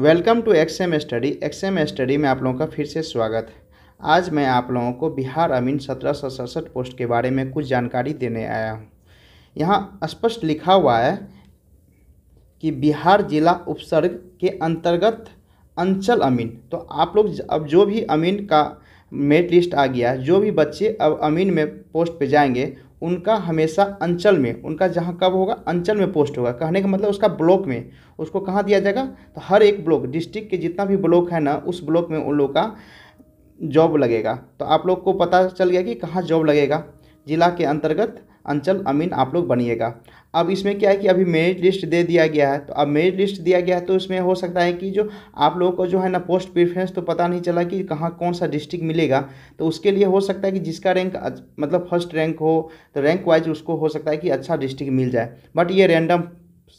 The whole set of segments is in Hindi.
welcome to exam study exam study में आप लोगों का फिर से स्वागत है आज मैं आप लोगों को बिहार अमीन सत्रह सौ सड़सठ पोस्ट के बारे में कुछ जानकारी देने आया हूँ यहाँ स्पष्ट लिखा हुआ है कि बिहार जिला उपसर्ग के अंतर्गत अंचल अमीन तो आप लोग अब जो भी अमीन का मेरिट लिस्ट आ गया जो भी बच्चे अब अमीन में पोस्ट पर जाएंगे उनका हमेशा अंचल में उनका जहाँ कब होगा अंचल में पोस्ट होगा कहने का मतलब उसका ब्लॉक में उसको कहाँ दिया जाएगा तो हर एक ब्लॉक डिस्ट्रिक्ट के जितना भी ब्लॉक है ना उस ब्लॉक में उन लोग का जॉब लगेगा तो आप लोग को पता चल गया कि कहाँ जॉब लगेगा जिला के अंतर्गत अंचल अमीन आप लोग बनिएगा अब इसमें क्या है कि अभी मेरिट लिस्ट दे दिया गया है तो अब मेरिट लिस्ट दिया गया है तो इसमें हो सकता है कि जो आप लोगों को जो है ना पोस्ट प्रिफ्रेंस तो पता नहीं चला कि कहाँ कौन सा डिस्ट्रिक्ट मिलेगा तो उसके लिए हो सकता है कि जिसका रैंक मतलब फर्स्ट रैंक हो तो रैंक वाइज उसको हो सकता है कि अच्छा डिस्ट्रिक्ट मिल जाए बट ये रैंडम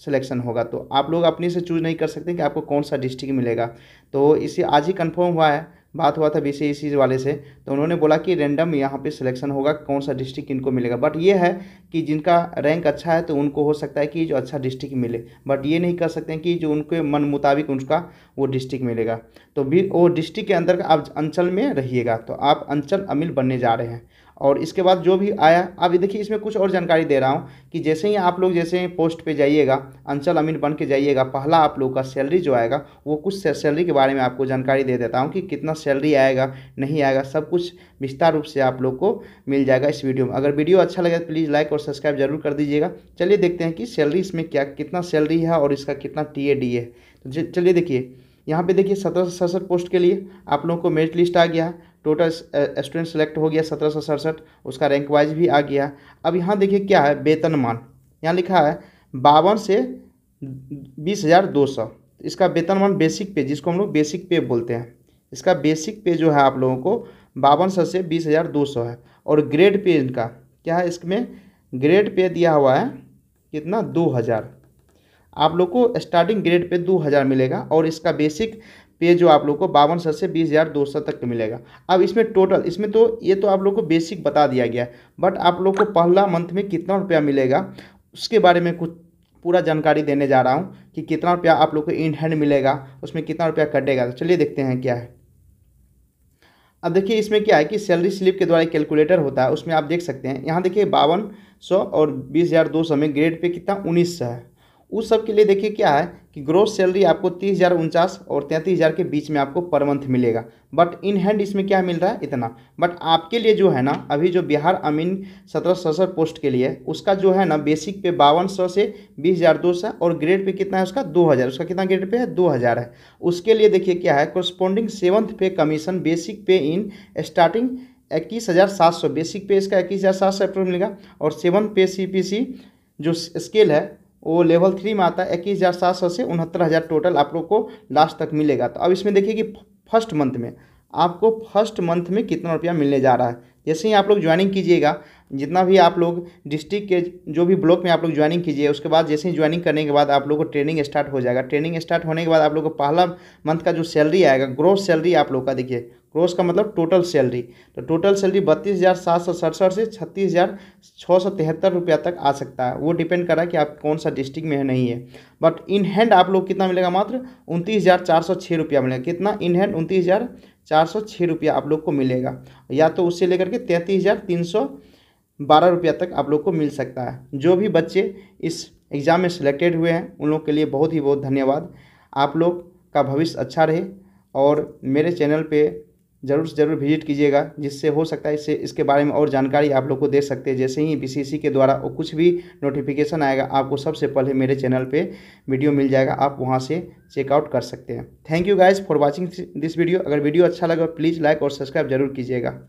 सिलेक्शन होगा तो आप लोग अपने से चूज नहीं कर सकते कि आपको कौन सा डिस्ट्रिक्ट मिलेगा तो इसे आज ही कन्फर्म हुआ है बात हुआ था बी सी e वाले से तो उन्होंने बोला कि रैंडम यहाँ पे सिलेक्शन होगा कौन सा डिस्ट्रिक्ट इनको मिलेगा बट ये है कि जिनका रैंक अच्छा है तो उनको हो सकता है कि जो अच्छा डिस्ट्रिक्ट मिले बट ये नहीं कर सकते हैं कि जो उनके मन मुताबिक उनका वो डिस्ट्रिक्ट मिलेगा तो भी वो डिस्ट्रिक्ट के अंदर आप अंचल में रहिएगा तो आप अंचल अमिल बनने जा रहे हैं और इसके बाद जो भी आया अब देखिए इसमें कुछ और जानकारी दे रहा हूँ कि जैसे ही आप लोग जैसे पोस्ट पे जाइएगा अंचल अमीन बन के जाइएगा पहला आप लोग का सैलरी जो आएगा वो कुछ सैलरी के बारे में आपको जानकारी दे देता हूँ कि कितना सैलरी आएगा नहीं आएगा सब कुछ विस्तार रूप से आप लोग को मिल जाएगा इस वीडियो में अगर वीडियो अच्छा लगे तो प्लीज़ लाइक और सब्सक्राइब जरूर कर दीजिएगा चलिए देखते हैं कि सैलरी इसमें क्या कितना सैलरी है और इसका कितना टी ए डी है तो चलिए देखिए यहाँ पे देखिए सत्रह सौ सड़सठ पोस्ट के लिए आप लोगों को मेरिट लिस्ट आ गया है टोटल स्टूडेंट सेलेक्ट हो गया सत्रह सौ सड़सठ उसका रैंक वाइज भी आ गया अब यहाँ देखिए क्या है वेतनमान यहाँ लिखा है बावन से बीस हज़ार दो सौ इसका वेतनमान बेसिक पे जिसको हम लोग बेसिक पे बोलते हैं इसका बेसिक पे जो है आप लोगों को बावन सौ से बीस हज़ार दो सौ है और ग्रेड पे इनका क्या है इसमें ग्रेड पे दिया हुआ है कितना दो हज़ार आप लोग को स्टार्टिंग ग्रेड पे दो हज़ार मिलेगा और इसका बेसिक पे जो आप लोग को बावन सौ से बीस हज़ार दो सौ तक का मिलेगा अब इसमें टोटल इसमें तो ये तो आप लोग को बेसिक बता दिया गया है बट आप लोग को पहला मंथ में कितना रुपया मिलेगा उसके बारे में कुछ पूरा जानकारी देने जा रहा हूँ कि कितना रुपया आप लोग को इन हैंड मिलेगा उसमें कितना रुपया कटेगा तो चलिए देखते हैं क्या है अब देखिए इसमें क्या है कि सैलरी स्लिप के द्वारा कैलकुलेटर होता है उसमें आप देख सकते हैं यहाँ देखिए बावन सौ और बीस हज़ार दो सौ में ग्रेड पे कितना उन्नीस सौ है उस सब के लिए देखिए क्या है कि ग्रोथ सैलरी आपको तीस हज़ार उनचास और तैंतीस हज़ार के बीच में आपको पर मंथ मिलेगा बट इन हैंड इसमें क्या मिल रहा है इतना बट आपके लिए जो है ना अभी जो बिहार अमीन सत्रह सड़सठ पोस्ट के लिए उसका जो है ना बेसिक पे बावन सौ से बीस हज़ार दो सौ और ग्रेड पे कितना है उसका दो हज़ार उसका कितना ग्रेड पे है दो हज़ार है उसके लिए देखिए क्या है corresponding seventh pay commission basic pay in starting इक्कीस हज़ार सात सौ बेसिक पे इसका इक्कीस हज़ार सात सौ मिलेगा और सेवन पे सी पी सी जो स्केल है वो लेवल थ्री में आता है इक्कीस हज़ार सात सौ से उनहत्तर हज़ार टोटल आप लोग को लास्ट तक मिलेगा तो अब इसमें देखिए कि फर्स्ट मंथ में आपको फर्स्ट मंथ में कितना रुपया मिलने जा रहा है जैसे ही आप लोग ज्वाइनिंग कीजिएगा जितना भी आप लोग डिस्ट्रिक्ट के जो भी ब्लॉक में आप लोग ज्वाइनिंग कीजिए उसके बाद जैसे ही ज्वाइनिंग करने के बाद आप लोग को ट्रेनिंग स्टार्ट हो जाएगा ट्रेनिंग स्टार्ट होने के बाद आप लोग को पहला मंथ का जो सैलरी आएगा ग्रोथ सैलरी आप लोग का देखिए क्रोस का मतलब टोटल सैलरी तो टोटल सैलरी बत्तीस हज़ार सात सौ सड़सठ से छत्तीस हज़ार छः सौ तिहत्तर रुपया तक आ सकता है वो डिपेंड कर रहा है कि आप कौन सा डिस्ट्रिक्ट में है नहीं है बट इन हैंड आप लोग कितना मिलेगा मात्र उनतीस हज़ार चार सौ छः रुपया मिलेगा कितना इन हैंड उनतीस हज़ार चार सौ छः रुपया आप लोग को मिलेगा या तो उससे लेकर के तैंतीस हज़ार तीन सौ बारह रुपया तक आप लोग को मिल सकता है जो भी बच्चे इस एग्ज़ाम में सेलेक्टेड हुए हैं उन लोग के लिए बहुत ही बहुत धन्यवाद आप लोग का भविष्य अच्छा रहे और मेरे चैनल पे ज़रूर से ज़रूर विजिट कीजिएगा जिससे हो सकता है इससे इसके बारे में और जानकारी आप लोग को दे सकते हैं जैसे ही बीसीसी के द्वारा कुछ भी नोटिफिकेशन आएगा आपको सबसे पहले मेरे चैनल पे वीडियो मिल जाएगा आप वहाँ से चेकआउट कर सकते हैं thank you guys for watching this video अगर वीडियो अच्छा लगा प्लीज़ लाइक और सब्सक्राइब जरूर कीजिएगा